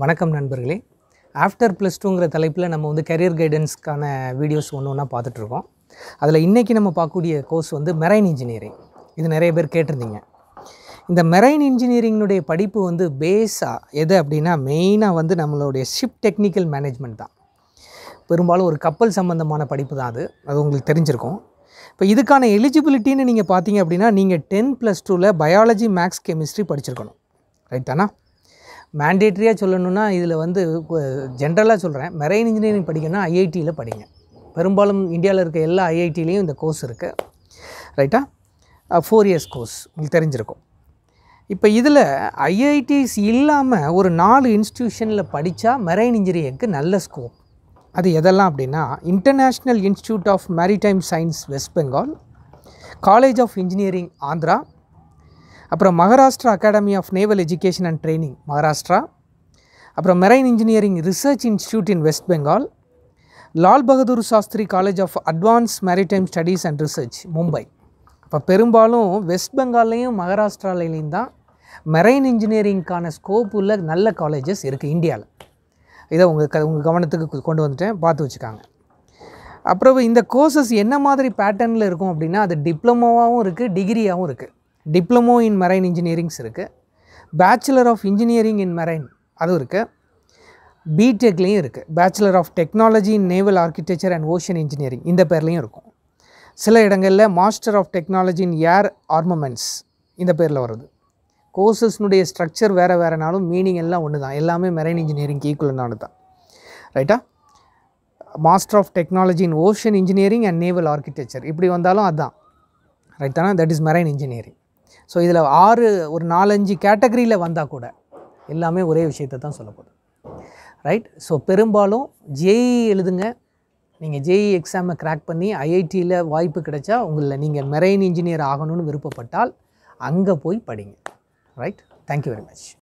வணக்கம் நண்பர்களே after plus டூங்கிற தலைப்பில் நம்ம வந்து கரியர் கைடன்ஸ்க்கான வீடியோஸ் ஒன்று ஒன்றா பார்த்துட்ருக்கோம் அதில் இன்றைக்கி நம்ம பார்க்கக்கூடிய கோர்ஸ் வந்து மெரைன் இன்ஜினியரிங் இது நிறைய பேர் கேட்டிருந்தீங்க இந்த மெரைன் இன்ஜினியரிங்னுடைய படிப்பு வந்து பேஸாக எது அப்படின்னா மெயினாக வந்து நம்மளுடைய ஷிப் டெக்னிக்கல் மேனேஜ்மெண்ட் தான் பெரும்பாலும் ஒரு கப்பல் சம்மந்தமான படிப்பு தான் அது அது உங்களுக்கு தெரிஞ்சிருக்கும் இப்போ இதுக்கான எலிஜிபிலிட்டின்னு நீங்கள் பார்த்தீங்க அப்படின்னா நீங்கள் டென் ப்ளஸ் டூவில் பயாலஜி மேக்ஸ் கெமிஸ்ட்ரி படிச்சிருக்கணும் ரைட் தானா மேண்டேட்ரியாக சொல்லணும்னா இதில் வந்து ஜென்ரலாக சொல்கிறேன் மெரெயின் இன்ஜினியரிங் படிக்கணும்னா ஐஐடியில் படிங்க பெரும்பாலும் இந்தியாவில் இருக்க எல்லா ஐஐடிலேயும் இந்த கோர்ஸ் இருக்குது ரைட்டா ஃபோர் இயர்ஸ் கோர்ஸ் உங்களுக்கு தெரிஞ்சிருக்கும் இப்போ இதில் ஐஐடிஸ் இல்லாமல் ஒரு நாலு இன்ஸ்டியூஷனில் படித்தா மெரைன் இன்ஜினியரிங்க்கு நல்ல ஸ்கோப் அது எதெல்லாம் அப்படின்னா international institute of maritime science West Bengal college of engineering Andhra அப்புறம் Maharashtra academy of naval education and training Maharashtra அப்புறம் marine engineering research institute in West Bengal Lal Bahadur Shastri college of advance maritime studies and research Mumbai இப்போ பெரும்பாலும் வெஸ்ட் பெங்கால்லையும் மகாராஷ்டிராலையும் தான் marine இன்ஜினியரிங்க்கான scope உள்ள நல்ல colleges இருக்குது இந்தியாவில் இதை உங்கள் க உங்கள் கவனத்துக்கு கொண்டு வந்துட்டேன் பார்த்து வச்சுக்காங்க அப்புறம் இந்த கோர்சஸ் என்ன மாதிரி பேட்டர்னில் இருக்கும் அப்படின்னா அது டிப்ளமோவாகவும் இருக்குது டிகிரியாகவும் இருக்குது டிப்ளமோ இன் மெரைன் இன்ஜினியரிங்ஸ் இருக்குது bachelor of engineering in marine அதுவும் இருக்குது பிடெக்லேயும் இருக்குது bachelor of technology in naval architecture and ocean engineering இந்த பேர்லேயும் இருக்கும் சில இடங்களில் master of technology in air armaments இந்த பேரில் வருது கோர்சஸ்னுடைய ஸ்ட்ரக்சர் வேறு வேறுனாலும் மீனிங் எல்லாம் ஒன்று தான் எல்லாமே மெரைன் இன்ஜினியரிங் ஈக்குவலானது தான் ரைட்டா master of technology in ocean engineering and naval architecture இப்படி வந்தாலும் அதுதான் ரைட் தானே that is marine engineering so இதில் ஆறு ஒரு நாலஞ்சு கேட்டகரியில் வந்தால் கூட எல்லாமே ஒரே விஷயத்தை தான் சொல்ல ரைட் ஸோ பெரும்பாலும் ஜேஇ e எழுதுங்க நீங்கள் ஜேஇ எக்ஸாமை கிராக் பண்ணி ஐஐடியில் வாய்ப்பு கிடைச்சா உங்களில் நீங்கள் மெரைன் இன்ஜினியர் ஆகணும்னு விருப்பப்பட்டால் அங்கே போய் படிங்க ரைட் தேங்க்யூ வெரி மச்